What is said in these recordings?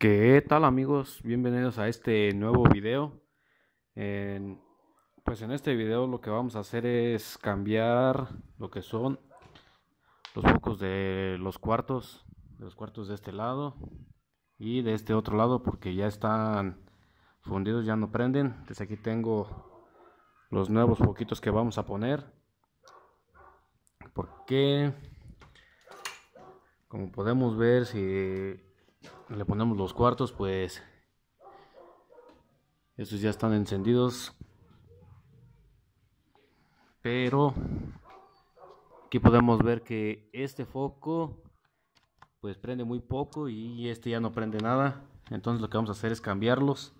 ¿Qué tal amigos? Bienvenidos a este nuevo video. pues en este video lo que vamos a hacer es cambiar lo que son los focos de los cuartos, de los cuartos de este lado y de este otro lado porque ya están fundidos, ya no prenden. Desde aquí tengo los nuevos foquitos que vamos a poner. Porque como podemos ver si le ponemos los cuartos pues estos ya están encendidos pero aquí podemos ver que este foco pues prende muy poco y este ya no prende nada entonces lo que vamos a hacer es cambiarlos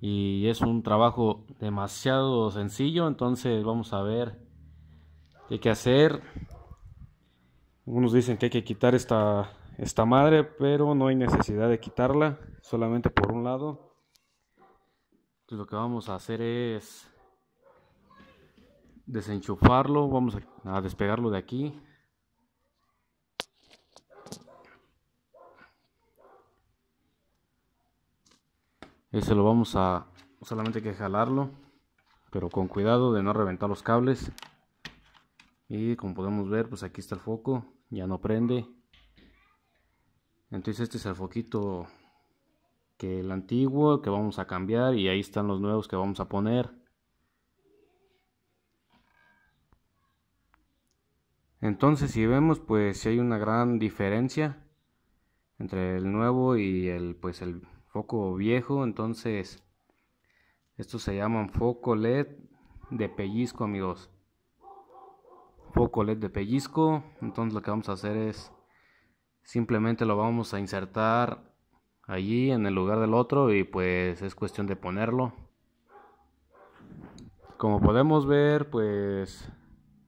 y es un trabajo demasiado sencillo entonces vamos a ver qué hay que hacer algunos dicen que hay que quitar esta esta madre, pero no hay necesidad de quitarla, solamente por un lado. lo que vamos a hacer es desenchufarlo, vamos a, despegarlo de aquí. Eso lo vamos a solamente hay que jalarlo, pero con cuidado de no reventar los cables. Y como podemos ver, pues aquí está el foco, ya no prende. Entonces este es el foquito que el antiguo que vamos a cambiar y ahí están los nuevos que vamos a poner. Entonces si vemos pues si hay una gran diferencia entre el nuevo y el pues el foco viejo, entonces estos se llaman foco LED de pellizco, amigos. Foco LED de pellizco, entonces lo que vamos a hacer es simplemente lo vamos a insertar allí en el lugar del otro y pues es cuestión de ponerlo como podemos ver pues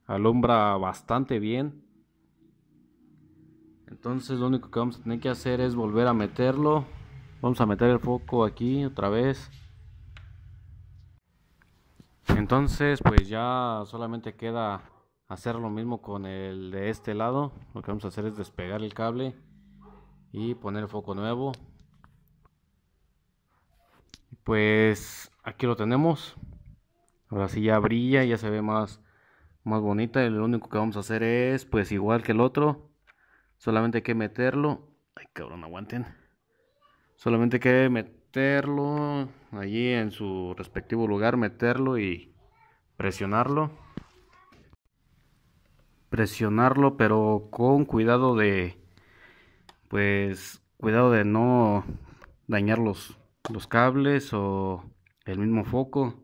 alumbra bastante bien entonces lo único que vamos a tener que hacer es volver a meterlo vamos a meter el foco aquí otra vez entonces pues ya solamente queda hacer lo mismo con el de este lado lo que vamos a hacer es despegar el cable y poner el foco nuevo pues aquí lo tenemos ahora sí ya brilla ya se ve más más bonita y lo único que vamos a hacer es pues igual que el otro solamente hay que meterlo ay cabrón aguanten solamente hay que meterlo allí en su respectivo lugar meterlo y presionarlo presionarlo, pero con cuidado de, pues, cuidado de no dañar los, los cables o el mismo foco.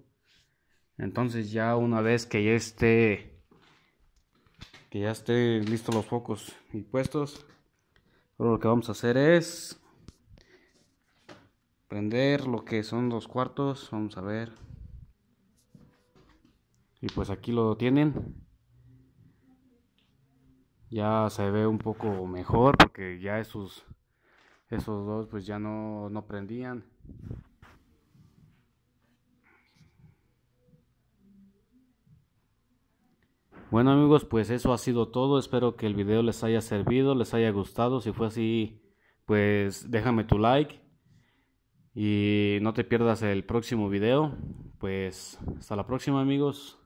Entonces ya una vez que ya esté, que ya esté listos los focos y puestos, lo que vamos a hacer es prender lo que son los cuartos, vamos a ver. Y pues aquí lo tienen ya se ve un poco mejor porque ya esos, esos dos pues ya no, no prendían. Bueno amigos, pues eso ha sido todo. Espero que el video les haya servido, les haya gustado. Si fue así, pues déjame tu like. Y no te pierdas el próximo video. Pues hasta la próxima amigos.